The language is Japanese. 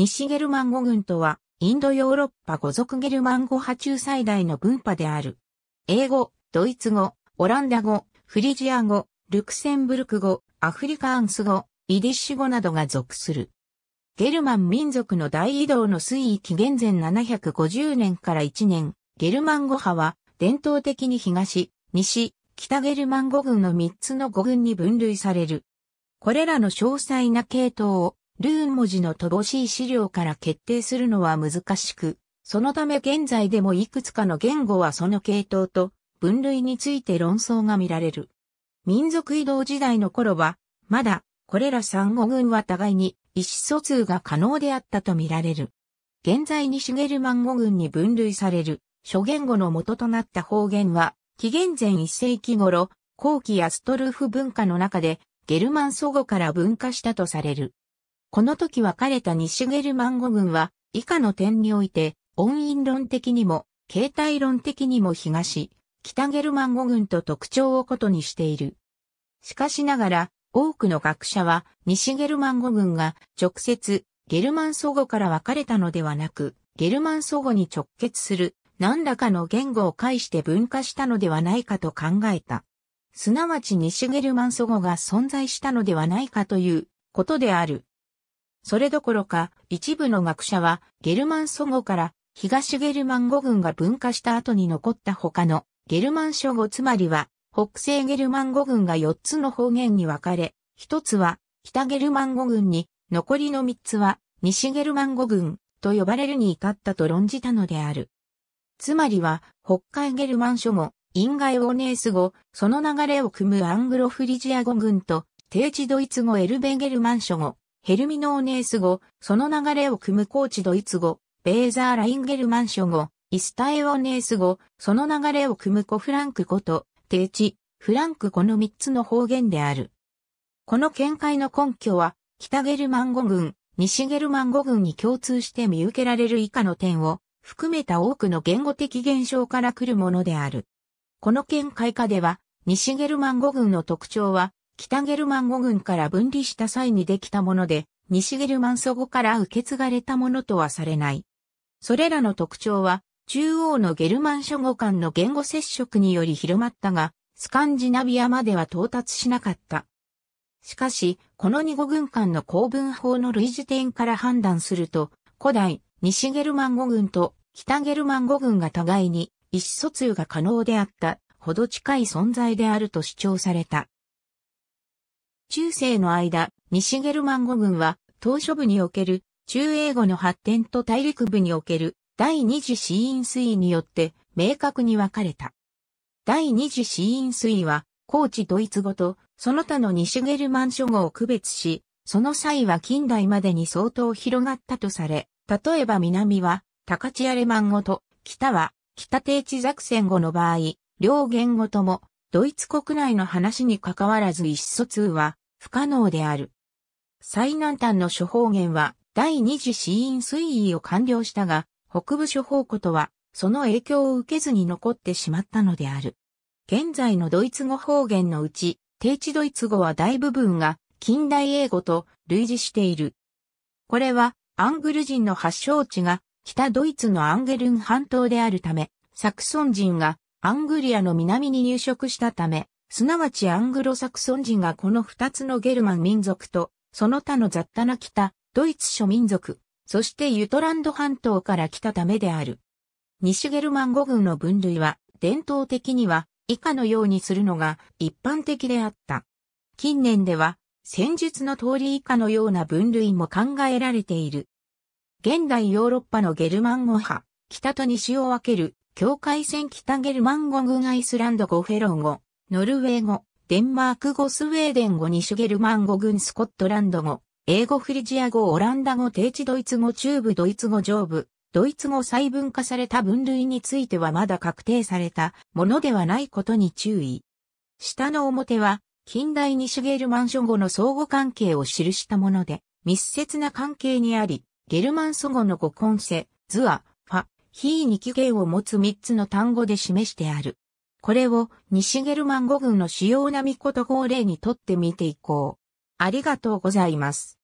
西ゲルマン語群とは、インドヨーロッパ語族ゲルマン語派中最大の分派である。英語、ドイツ語、オランダ語、フリジア語、ルクセンブルク語、アフリカーンス語、イディッシュ語などが属する。ゲルマン民族の大移動の水域現前750年から1年、ゲルマン語派は伝統的に東、西、北ゲルマン語群の3つの語群に分類される。これらの詳細な系統をルーン文字の乏しい資料から決定するのは難しく、そのため現在でもいくつかの言語はその系統と分類について論争が見られる。民族移動時代の頃は、まだこれら三語群は互いに意思疎通が可能であったと見られる。現在にシュゲルマン語群に分類される諸言語の元となった方言は、紀元前1世紀頃、後期アストルフ文化の中でゲルマン祖語から分化したとされる。この時分かれた西ゲルマン語群は、以下の点において、音韻論的にも、形態論的にも東、北ゲルマン語群と特徴を異にしている。しかしながら、多くの学者は、西ゲルマン語群が直接、ゲルマン祖語から分かれたのではなく、ゲルマン祖語に直結する何らかの言語を介して分化したのではないかと考えた。すなわち西ゲルマン祖語が存在したのではないかということである。それどころか、一部の学者は、ゲルマン祖語から、東ゲルマン語群が分化した後に残った他の、ゲルマン諸語つまりは、北西ゲルマン語群が4つの方言に分かれ、1つは、北ゲルマン語群に、残りの3つは、西ゲルマン語群、と呼ばれるに至ったと論じたのである。つまりは、北海ゲルマン諸語、インガイオネース語、その流れを組むアングロフリジア語群と、低地ドイツ語エルベゲルマン諸語、ヘルミノーネース語、その流れを組むコーチドイツ語、ベーザー・ラインゲルマンショ語、イスタエオネース語、その流れを組むコフランク語と、定地、フランク語の3つの方言である。この見解の根拠は、北ゲルマン語群、西ゲルマン語群に共通して見受けられる以下の点を、含めた多くの言語的現象から来るものである。この見解下では、西ゲルマン語群の特徴は、北ゲルマン語軍から分離した際にできたもので、西ゲルマン祖語から受け継がれたものとはされない。それらの特徴は、中央のゲルマン諸語間の言語接触により広まったが、スカンジナビアまでは到達しなかった。しかし、この二語軍間の公文法の類似点から判断すると、古代、西ゲルマン語軍と北ゲルマン語軍が互いに意思疎通が可能であったほど近い存在であると主張された。中世の間、西ゲルマン語群は、島諸部における、中英語の発展と大陸部における、第二次死因推移によって、明確に分かれた。第二次死因推移は、高知ドイツ語と、その他の西ゲルマン諸語を区別し、その際は近代までに相当広がったとされ、例えば南は、高知・アレマン語と、北は、北低地作戦語の場合、両言語とも、ドイツ国内の話に関わらず意思疎通は不可能である。最南端の諸方言は第二次死因推移を完了したが、北部諸方ことはその影響を受けずに残ってしまったのである。現在のドイツ語方言のうち、低地ドイツ語は大部分が近代英語と類似している。これはアングル人の発祥地が北ドイツのアンゲルン半島であるため、サクソン人がアングリアの南に入植したため、すなわちアングロサクソン人がこの二つのゲルマン民族と、その他の雑多な北、ドイツ諸民族、そしてユトランド半島から来たためである。西ゲルマン語群の分類は、伝統的には以下のようにするのが一般的であった。近年では、戦術の通り以下のような分類も考えられている。現代ヨーロッパのゲルマン語派、北と西を分ける境界線北ゲルマン語グアイスランド語フェロー語、ノルウェー語、デンマーク語スウェーデン語西ゲルマン語群スコットランド語、英語フリジア語オランダ語低地ドイツ語中部ドイツ語上部、ドイツ語細分化された分類についてはまだ確定されたものではないことに注意。下の表は近代西ゲルマン諸語の相互関係を記したもので密接な関係にあり、ゲルマン祖語の語根性、図ア、非に期限を持つ3つの単語で示してある。これを西ゲルマン語群の主要な御事法令にとって見ていこう。ありがとうございます。